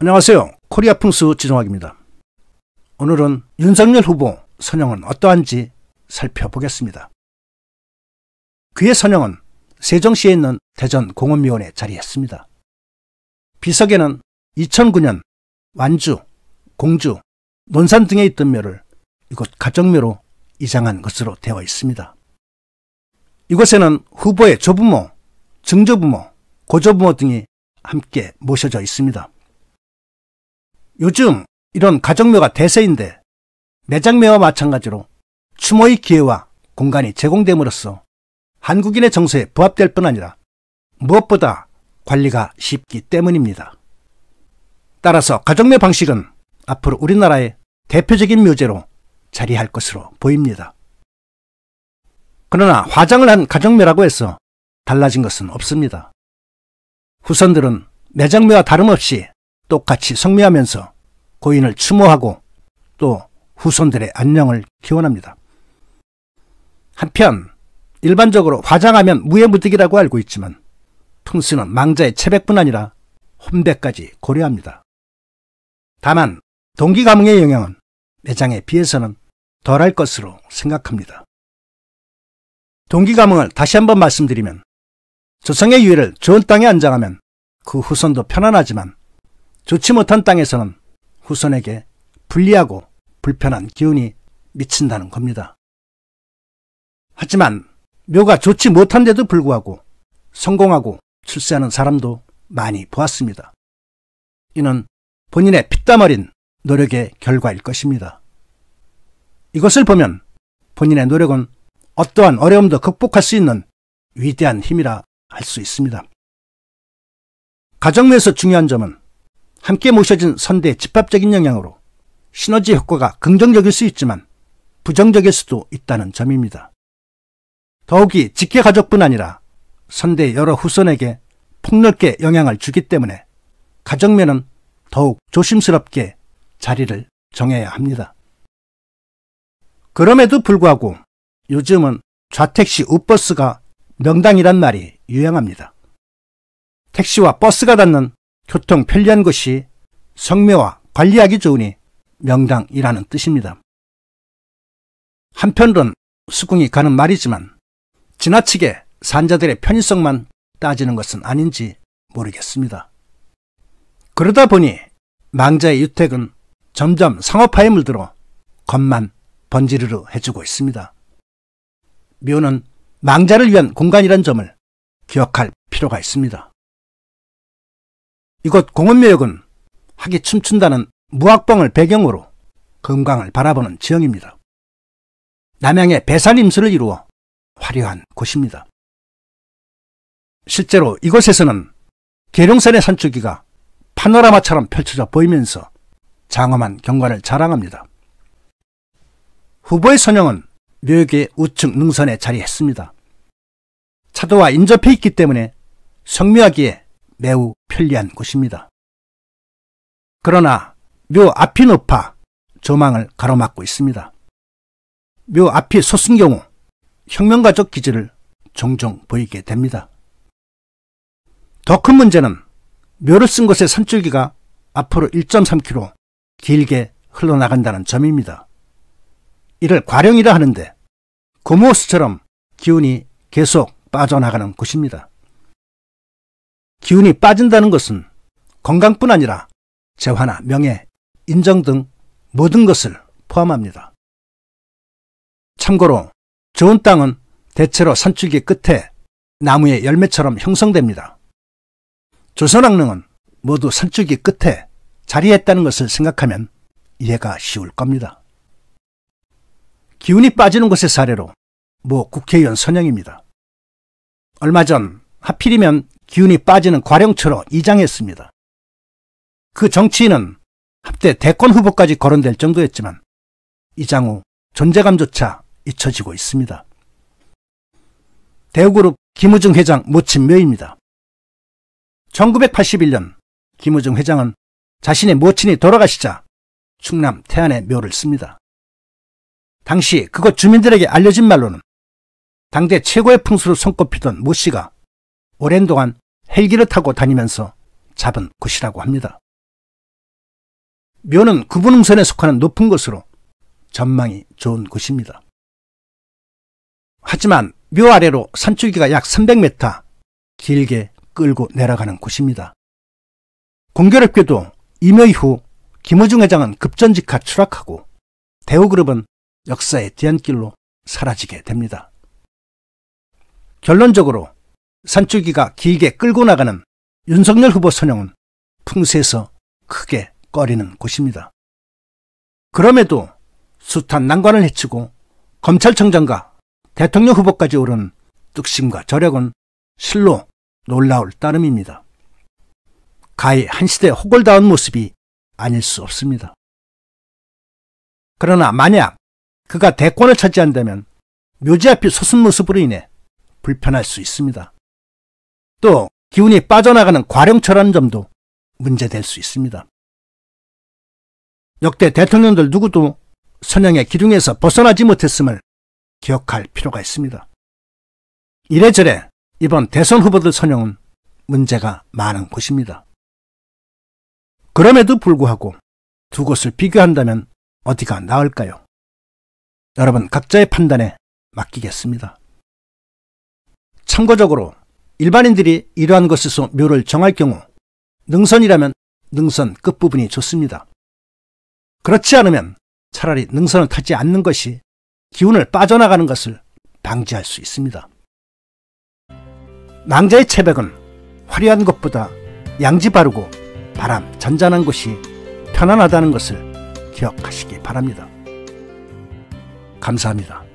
안녕하세요. 코리아 풍수 지정학입니다. 오늘은 윤석열 후보 선영은 어떠한지 살펴보겠습니다. 그의 선영은 세종시에 있는 대전 공원묘원에 자리했습니다. 비석에는 2009년 완주, 공주, 논산 등에 있던 묘를 이곳 가정묘로 이장한 것으로 되어 있습니다. 이곳에는 후보의 조부모, 증조부모, 고조부모 등이 함께 모셔져 있습니다. 요즘 이런 가정묘가 대세인데 매장묘와 마찬가지로 추모의 기회와 공간이 제공됨으로써 한국인의 정서에 부합될 뿐 아니라 무엇보다 관리가 쉽기 때문입니다. 따라서 가정묘 방식은 앞으로 우리나라의 대표적인 묘제로 자리할 것으로 보입니다. 그러나 화장을 한 가정묘라고 해서 달라진 것은 없습니다. 후손들은 매장묘와 다름없이 똑같이 성미하면서 고인을 추모하고 또 후손들의 안녕을 기원합니다. 한편 일반적으로 화장하면 무해무득이라고 알고 있지만 풍수는 망자의 체백뿐 아니라 혼백까지 고려합니다. 다만 동기 감흥의 영향은 매장에 비해서는 덜할 것으로 생각합니다. 동기 감흥을 다시 한번 말씀드리면 조성의 유해를 좋은 땅에 안장하면 그 후손도 편안하지만 좋지 못한 땅에서는 후손에게 불리하고 불편한 기운이 미친다는 겁니다. 하지만 묘가 좋지 못한데도 불구하고 성공하고 출세하는 사람도 많이 보았습니다. 이는 본인의 피땀 어린 노력의 결과일 것입니다. 이것을 보면 본인의 노력은 어떠한 어려움도 극복할 수 있는 위대한 힘이라 할 수 있습니다. 가정내에서 중요한 점은 함께 모셔진 선대의 집합적인 영향으로 시너지 효과가 긍정적일 수 있지만 부정적일 수도 있다는 점입니다. 더욱이 직계 가족뿐 아니라 선대 여러 후손에게 폭넓게 영향을 주기 때문에 가정면은 더욱 조심스럽게 자리를 정해야 합니다. 그럼에도 불구하고 요즘은 좌택시 우버스가 명당이란 말이 유행합니다. 택시와 버스가 닿는 교통 편리한 것이 성묘와 관리하기 좋으니 명당이라는 뜻입니다. 한편으론 수궁이 가는 말이지만 지나치게 산자들의 편의성만 따지는 것은 아닌지 모르겠습니다. 그러다 보니 망자의 유택은 점점 상업화에 물들어 겉만 번지르르 해주고 있습니다. 묘는 망자를 위한 공간이란 점을 기억할 필요가 있습니다. 이곳 공원묘역은 하기 춤춘다는 무학봉을 배경으로 금강을 바라보는 지형입니다. 남양의 배산임수를 이루어 화려한 곳입니다. 실제로 이곳에서는 계룡산의 산줄기가 파노라마처럼 펼쳐져 보이면서 장엄한 경관을 자랑합니다. 후보의 선영은 묘역의 우측 능선에 자리했습니다. 차도와 인접해 있기 때문에 성묘하기에 매우 편리한 곳입니다. 그러나 묘 앞이 높아 조망을 가로막고 있습니다. 묘 앞이 솟은 경우 혁명가족 기질을 종종 보이게 됩니다. 더 큰 문제는 묘를 쓴 곳의 산줄기가 앞으로 1.3km 길게 흘러나간다는 점입니다. 이를 과령이라 하는데 고모스처럼 기운이 계속 빠져나가는 곳입니다. 기운이 빠진다는 것은 건강뿐 아니라 재화나 명예, 인정 등 모든 것을 포함합니다. 참고로 좋은 땅은 대체로 산출기 끝에 나무의 열매처럼 형성됩니다. 조선왕릉은 모두 산출기 끝에 자리했다는 것을 생각하면 이해가 쉬울 겁니다. 기운이 빠지는 것의 사례로 모 국회의원 선영입니다. 얼마 전 하필이면 기운이 빠지는 과령처럼 이장했습니다. 그 정치인은 합대 대권 후보까지 거론될 정도였지만 이장후 존재감조차 잊혀지고 있습니다. 대우그룹 김우중 회장 모친묘입니다. 1981년 김우중 회장은 자신의 모친이 돌아가시자 충남 태안의 묘를 씁니다. 당시 그곳 주민들에게 알려진 말로는 당대 최고의 풍수로 손꼽히던 모 씨가 오랜 동안 헬기를 타고 다니면서 잡은 곳이라고 합니다. 묘는 구분응선에 속하는 높은 곳으로 전망이 좋은 곳입니다. 하지만 묘 아래로 산줄기가 약 300m 길게 끌고 내려가는 곳입니다. 공교롭게도 임여 이후 김호중 회장은 급전직하 추락하고 대우그룹은 역사의 뒤안길로 사라지게 됩니다. 결론적으로 산줄기가 길게 끌고 나가는 윤석열 후보 선영은 풍세에서 크게 꺼리는 곳입니다. 그럼에도 숱한 난관을 헤치고 검찰청장과 대통령 후보까지 오른 뚝심과 저력은 실로 놀라울 따름입니다. 가히 한 시대 호골다운 모습이 아닐 수 없습니다. 그러나 만약 그가 대권을 차지한다면 묘지 앞이 솟은 모습으로 인해 불편할 수 있습니다. 또 기운이 빠져나가는 과령처라는 점도 문제될 수 있습니다. 역대 대통령들 누구도 선영의 기둥에서 벗어나지 못했음을 기억할 필요가 있습니다. 이래저래 이번 대선 후보들 선영은 문제가 많은 곳입니다. 그럼에도 불구하고 두 곳을 비교한다면 어디가 나을까요? 여러분 각자의 판단에 맡기겠습니다. 참고적으로 일반인들이 이러한 것에서 묘를 정할 경우 능선이라면 능선 끝부분이 좋습니다. 그렇지 않으면 차라리 능선을 타지 않는 것이 기운을 빠져나가는 것을 방지할 수 있습니다. 낭자의 채백은 화려한 것보다 양지 바르고 바람 잔잔한 곳이 편안하다는 것을 기억하시기 바랍니다. 감사합니다.